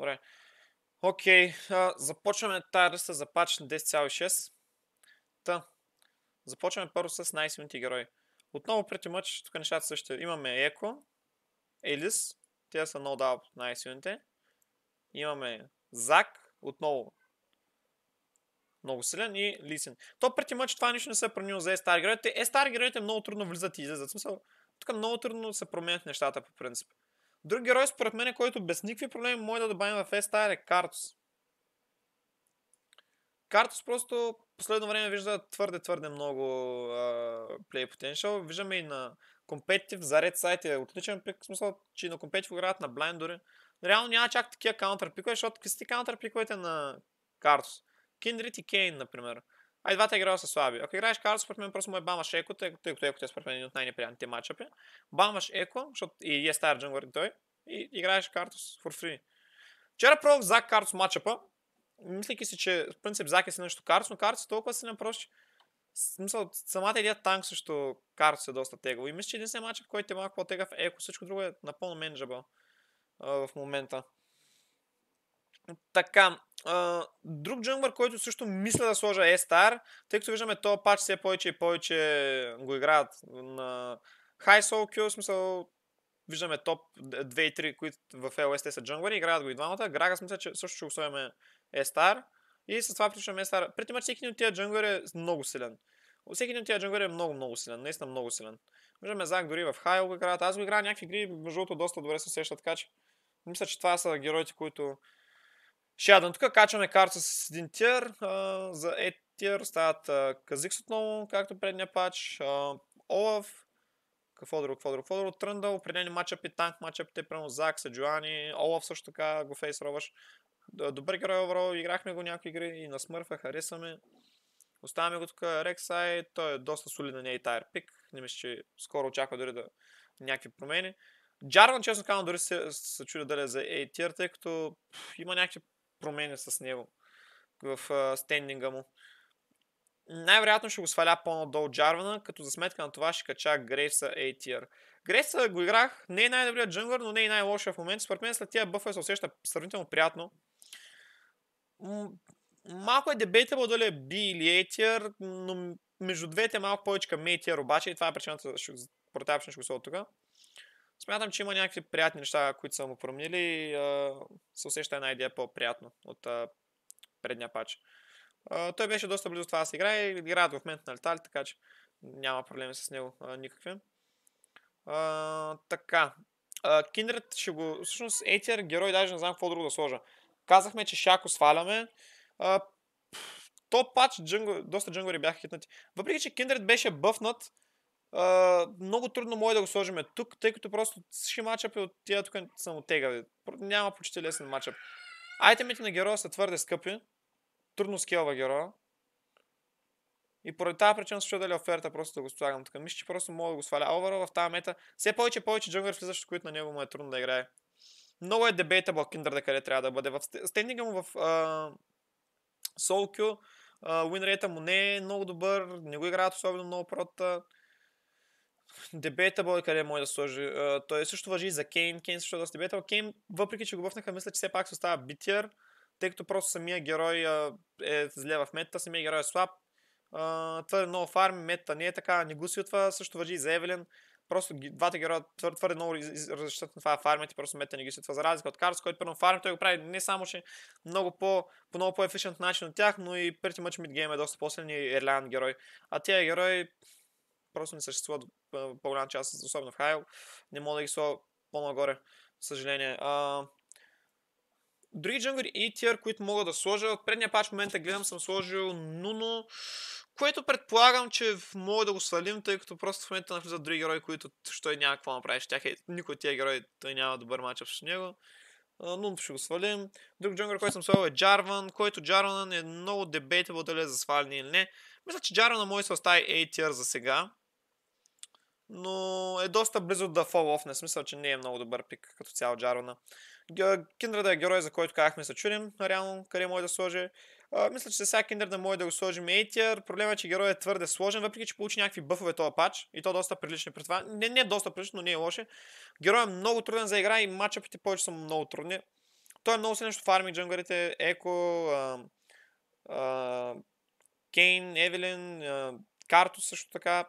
Добре. Окей, okay. започваме тази ръста за пач на 10,6. Та, започваме първо с най-силните герои. Отново преди мъч, тук нещата също. Имаме Еко, Елис, те са no doubt най-силните. Имаме Зак, отново много силен и Лисен. То преди мъч това нищо не се е променило за е героите. е героите много трудно влизат и излизат. Смисъл, тук много трудно се променят нещата по принцип. Друг герой, според мен, който без никакви проблеми може да добавим в S-Tire е Картус. Картус просто последно време вижда твърде-твърде много Play uh, potential. Виждаме и на Competitive за Red Sight е отличен пик, в смисъл, че на Competitive играят на Blind дори. Реално няма чак такива каунтер защото какви сте каунтер пиковете на Картус. Kindred и Кейн, например. Ай, двата играя са слаби. Ако играеш Карлс, според мен просто му е бамаш Еко, тъй като Еко е според мен един от най-неприятните матчапи. Бамаш Еко, защото и е стар и той, и играеш Карлс for free. Вчера пробвах Зак Картус матчапа, Мислики си, че в принцип Зак е си нещо Карлс, но Карлс е толкова си напрощ. Смисъл, самата идея танк също Карлс е доста тегаво. И мисля, че единственият матчап, който е малко по-тегав е Еко, всичко друго е напълно менеджабъл в момента. Така, Uh, друг джунгър, който също мисля да сложа е стар, тъй като виждаме то пач все повече и повече го играят на High Soul Q, в смисъл виждаме топ 2 и 3, които в LST са джунгъри, играят го и двамата. Грага смисъл, че също ще го сложим е стар. И с това приключваме е стар. Преди мач всеки от тия джунгъри е много силен. Всеки от тия джунгъри е много, много силен. Наистина много силен. Виждаме Зак дори в Хайл го играят. Аз го играя някакви игри, между другото доста добре се усещат така че. Мисля, че това са героите, които Shadow. Тук качваме карта с един тир. А, за Етир стават а, Казикс отново, както предния пач. А, Олаф. Какво друго, какво друго, какво друго? Тръндъл, определени матчъпи, танк матчапите, примерно Зак, Саджуани, Олаф също така го фейсроваш. Добър герой overall, играхме го някои игри и на смърфа, харесаме. Оставяме го тук Рексай, той е доста солиден не е тайр пик, не мисля, че скоро очаква дори да някакви промени. Джарван, честно казвам, дори се, се чудя дали е за A-тир, тъй като пъл, има някакви променя с него в а, стендинга му. Най-вероятно ще го сваля по-надолу Джарвана, като за сметка на това ще кача Грейса Ейтиер. Грейса го играх, не е най-добрият джунглър, но не е най-лошия в момента. Според мен след тия бъфа се усеща сравнително приятно. малко е дебейтабъл дали е B или A tier, но между двете малко повече към A tier, обаче и това е причината, за ще го сложа тук смятам, че има някакви приятни неща, които са му променили и се усеща една идея по-приятно от а, предния пач. А, той беше доста близо това да се играе и играят в момента на летали, така че няма проблеми с него а, никакви. А, така. А, Kindred ще го... Всъщност, ATR герой, даже не знам какво друго да сложа. Казахме, че Шако сваляме. А, то пач джунгл, доста джунгори бяха хитнати. Въпреки, че Kindred беше бъфнат, много трудно може да го сложим тук, тъй като просто всички матчапи от тия тук са му Няма почти лесен матчап. Айтемите на героя са твърде скъпи. Трудно скелва героя. И поради тази причина също дали е оферта просто да го слагам тук. Мисля, че просто мога да го сваля. Овера в тази мета. Все повече повече джунгър влизащи, които на него му е трудно да играе. Много е дебейтабъл киндър да къде трябва да бъде. В стендинга му в uh, uh, уинрейта му не е много добър, не го играят особено много прота. Uh, бой, къде може да сложи. Uh, той също въжи и за Кейн. Кейн също е доста дебета. Кейн, въпреки че го бъфнаха, мисля, че все пак се остава битер, тъй като просто самия герой uh, е зле в мета, самия герой е слаб. Uh, твърде много фарми, мета не е така, не го от това. Също въжи и за Евелин. Просто двата героя твърде, твърде много разрешат, на това фармите, просто мета не ги светва за разлика от Карс, който първо фарм, той го прави не само, че много по, по много по-ефишент начин от тях, но и преди мъч мидгейм е доста по-силен и Ирланд герой. А тия герой просто не съществуват по-голяма част, особено в Хайл. Не мога да ги сложа по-нагоре, съжаление. А, други джунгли и тир, които мога да сложа. От предния пач в момента гледам, съм сложил Нуно, което предполагам, че мога да го свалим, тъй като просто в момента навлизат други герои, които що и няма какво направиш. Тях е, никой от тия герои той няма добър матч с него. Нуно ще го свалим. Друг джунгър, който съм слагал е Джарван, който Джарван е много дебейтабл дали е за сваляне или не. Мисля, че Джарван може да се остави A-tier за сега но е доста близо да фол оф, на смисъл, че не е много добър пик като цяло Джарвана. Киндрада е герой, за който казахме се чудим, реално, къде може да сложи. А, мисля, че за сега Киндрада може да го сложим Ейтиер. Проблемът е, че герой е твърде сложен, въпреки че получи някакви бъфове този пач и то доста прилични при това. Не, не е доста прилично, но не е лошо. Герой е много труден за игра и матчапите повече са много трудни. Той е много силен защото фарми джунгарите, Еко, а, а, Кейн, Евелин, а, Карто също така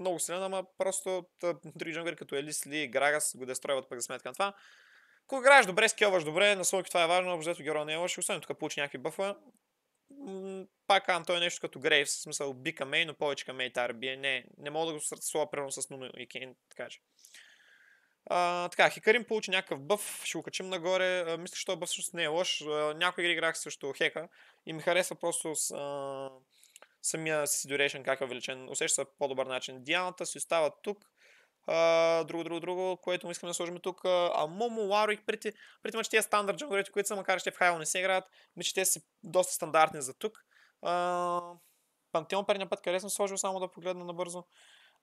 много силен, ама просто тъп, други като Елис Ли и Грагас го дестройват пък за сметка на това. Кога играеш добре, скелваш добре, на слойки това е важно, защото герой не е лош, освен тук получи някакви бъфа. Пак ам, той е нещо като Грейвс, в смисъл би мей, но повече към мей Тарбие. Не, не мога да го сърцесува примерно с Нуно и Кейн, така че. А, така, Хикарин получи някакъв бъф, ще го качим нагоре. А, мисля, че този бъф всъщност не е лош. А, някои игри играх също Хека и ми харесва просто с, а, самия си duration как е увеличен. Усеща се по-добър начин. Дианата си остава тук. Uh, друго, друго, друго, което му искаме да сложим тук. А Момо, Ларик, преди, преди мъч, тези стандарт джунглерите, които са, макар ще в Хайло не се играят, мисля, че те са доста стандартни за тук. Uh, предния път, къде съм сложил, само да погледна набързо.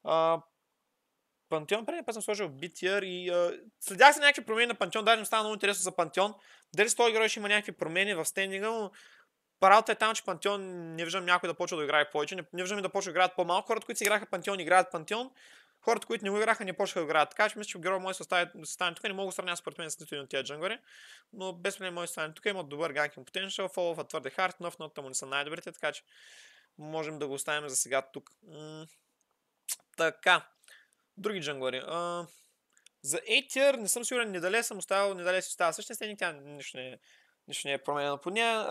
Uh, предния път съм сложил в BTR и uh, следях се някакви промени на Пантеон, даже ми стана много интересно за Пантеон. Дали с този герой ще има някакви промени в стендинга, но Паралата е там, че Пантеон не виждам някой да почва да играе повече. Не, не виждам и да почва да играят по-малко. Хората, които си играха Пантеон, играят Пантеон. Хората, които не го играха, не почнаха да играят. Така че мисля, че герой мой се стане, тук. Не мога да сравня според мен с нито един от тия джангари, Но без мен мой да стане тук. Имат добър ганкинг потенциал. Фолова твърде хард, нов, нота му не са най-добрите. Така че можем да го оставим за сега тук. М- така. Други джангори. А- за a не съм сигурен, недале съм оставил, недале си остава същия стеник, тя нищо не, е. Нищо не е променено по нея.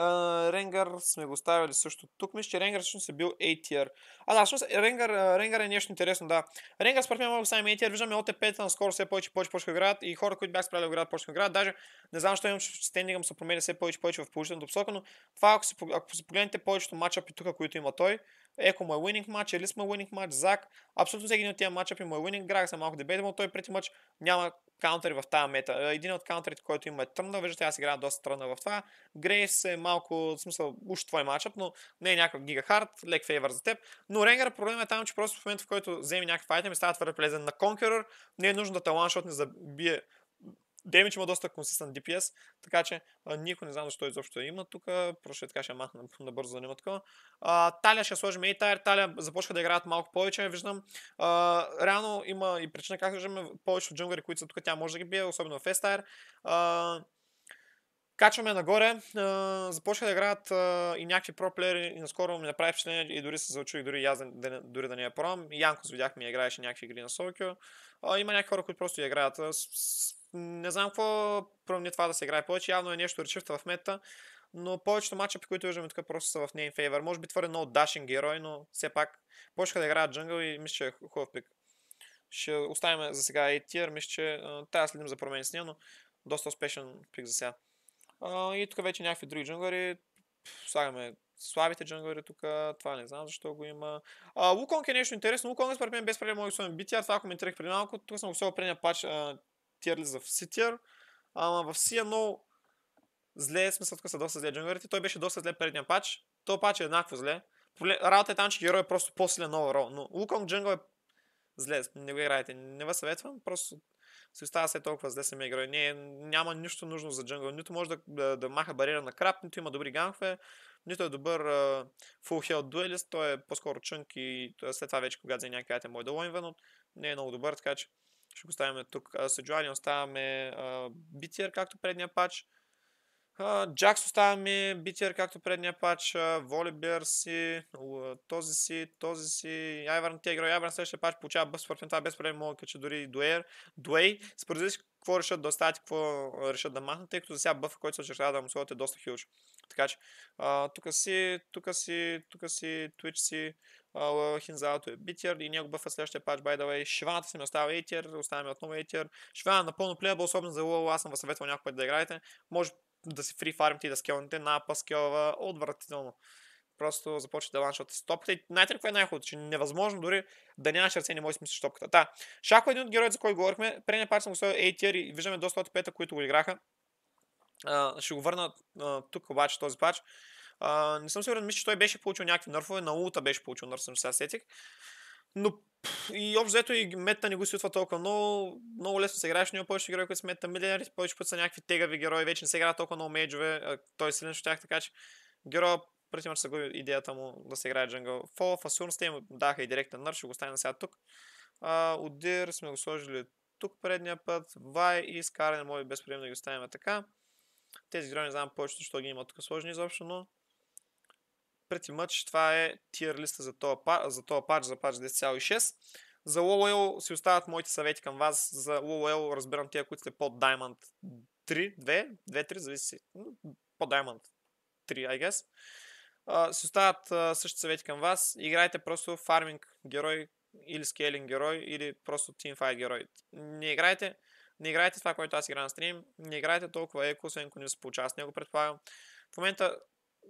Ренгар сме го оставили също тук. Мисля, че Ренгар всъщност е бил A-tier. А, да, всъщност Ренгар, Ренгар е нещо интересно, да. Ренгар според мен мога да ставим A-tier. Виждаме от епета на скоро все повече повече почва град. и хора, които бях спряли град, почва град, Даже не знам, защо имам, че стендинга му се променя все повече повече в положителната посока, но това, ако, се погледнете повечето матчапи тук, които има той, Еко му е winning матч, Елис му е winning матч, Зак. Абсолютно всеки един от тия матча му е winning. Грах са малко дебейт, но той преди матч няма каунтери в тази мета. Е, един от каунтерите, който има е тръмна, виждате, аз играя доста тръмна в това. Грейс е малко, в смисъл, уж твой е матчъп, но не е някакъв гигахард, лек фейвър за теб. Но Ренгър проблем е там, че просто в момента, в който вземе някакъв файтъм и става твърде полезен на Конкерор, не е нужно да те ланшот не забие Демич има доста консистент DPS, така че никой не знам защо изобщо я има тук. Просто ще така ще махна набързо да няма такова. А, Талия ще сложим и Тайр. Талия започва да играят малко повече, виждам. А, реално има и причина, както кажем, повечето джунгари, които са тук, тя може да ги бие, особено в Естайр. Качваме нагоре, започва да играят и някакви проплери и наскоро ми направи впечатление и дори се зачуих, дори, аз дори да не я Янко Янкос видяхме, играеше някакви игри на Солкио. Има някакви хора, които просто играят. С, не знам какво промени това да се играе повече. Явно е нещо речифта в мета, но повечето мача, които виждаме тук, просто са в нейн фейвър. Може би твърде много дашен герой, но все пак почнаха да играят джунгъл и мисля, че е хубав пик. Ще оставим за сега и тир. Мисля, че трябва да следим за промени с нея, но доста успешен пик за сега. и тук вече някакви други джунглери. Слагаме слабите джунглери тук. Това не знам защо го има. А, е нещо интересно. Луконг е според мен без проблем може да бития. Това коментирах преди малко. Тук съм го сел предния пач, за в си тир. ама в C1 зле е смисъл, тук са доста зле джунглерите. Той беше доста зле предния пач. То пач е еднакво зле. Работа е там, че герой е просто по-силен оверол. Но Лукон джунгъл е зле. Не го играйте. Не ви съветвам. Просто се остава се толкова зле самия герой. Не, няма нищо нужно за джунгъл. Нито може да, да, да маха бариера на крап, нито има добри гангфе, нито е добър uh, health дуелист. Той е по-скоро чънк и след това вече, когато за айтем му е долойнвен, но не е много добър, така че ще го ставим тук. Седжуани оставяме битиер, както предния пач. Джакс оставяме, Битер както предния пач, Волибер си, този си, този си, Айварн е играл, Айварн следващия пач получава без това е без проблем мога кача дори Дуер, Дуей, според си какво решат да оставят, какво решат да махнат, тъй като за сега бъфа, който се очертава да му слот е доста хилч. Така че, тук си, тук си, тук си, Twitch си, Хинзалото е битер и него бъфа следващия пач, by the way. Шиваната си ми остава Етер, оставяме отново Етер. Шивана е напълно плеба, особено за лол, аз съм ви съветвал някой път да играете. Може да си фрифармите и да скелните на паскелва отвратително. Просто започва да ланшват с топката. И най ли кое е най-хубавото? Че невъзможно дори да нямаш ръце, не може да смислиш топката. Та, Шако е един от героите, за който говорихме. Преди пак съм го a ATR и виждаме доста от пета, които го играха. Uh, ще го върна uh, тук обаче този пач. Uh, не съм сигурен, мисля, че той беше получил някакви нърфове, на улта беше получил нърф, съм сега сетих. Uh, но и общо взето и мета не го сютва толкова много. Много лесно се играеш, няма повече герои, които са мета милионери, повече път са някакви тегави герои, вече не се игра толкова много мейджове, той е силен от тях, така че героя преди мач загуби идеята му да се играе джангъл. Фол, Фасурн сте му даха и директен нър, ще го оставим сега тук. Удир сме го сложили тук предния път. Вай и Скарен, може без проблем да ги оставим така. Тези герои не знам повечето, що ги има тук сложни изобщо, но Pretty much това е тир листа за този, за този патч, за патч 10.6. За LOL си остават моите съвети към вас. За LOL разбирам тия, които сте под Diamond 3, 2, 2-3, зависи. Под Diamond 3, I guess. Uh, си остават uh, същите съвети към вас. Играйте просто фарминг герой или скейлинг герой или просто тимфайт герой. Не играйте, не играйте това, което аз играя на стрим. Не играйте толкова еко, освен ако не се получава с него, предполагам. В момента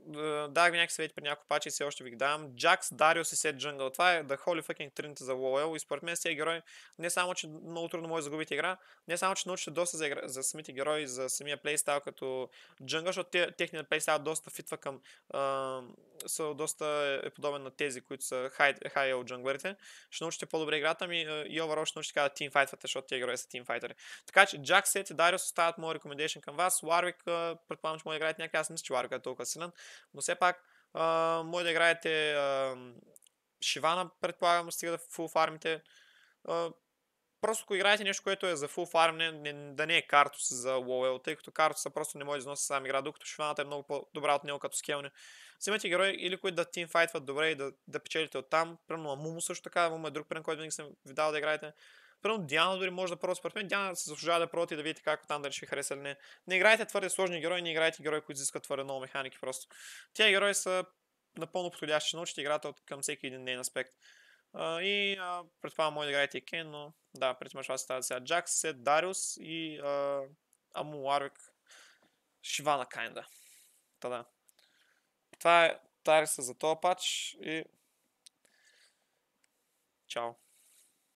дах ви някакви съвети при няколко пачи и все още ви ги давам. Джакс, Дариус и Сет Джунгъл. Това е The Holy Fucking Trinity за Лоел. И според мен тези герои не само, че много трудно може да загубите игра, не само, че научите доста за, игра, за самите герои, за самия плейстайл като Джунгъл, защото техният плейстайл доста фитва към са доста е, е подобен на тези, които са high, high джунглерите. Ще научите по-добре играта ми и overall ще научите как да тимфайтвате, защото тези герои са тимфайтери. Така че Jack Set и Darius оставят моят рекомендейшн към вас. Warwick, предполагам, че може да играете някакъв, Аз мисля, че Warwick е толкова силен. Но все пак, може да играете uh, Шивана, предполагам, стига да фулфармите. фармите. Просто ако играете нещо, което е за full farm, не, не, да не е Картус за лоуел, тъй като Картуса просто не може да износи сам игра, докато Шваната е много по-добра от него като скелне. Взимате герои или които да тимфайтват добре и да, да печелите от там. Примерно Амумо също така, Амумо е друг прен, който винаги съм ви дал да играете. Примерно Диана дори може да пробва според мен. Диана се заслужава да проти да видите как там дали ще хареса или не. Не играйте твърде сложни герои, не играйте герои, които изискват твърде много механики просто. Тия герои са напълно подходящи, научите играта от към всеки един ден аспект. Uh, и uh, предполагам, може да играете и Кен, но да, преди мъж вас става сега Джак Сет, Дариус и Аму Арвик. Шивана Кайнда. Та Това е Тариса е за този пач и... Чао.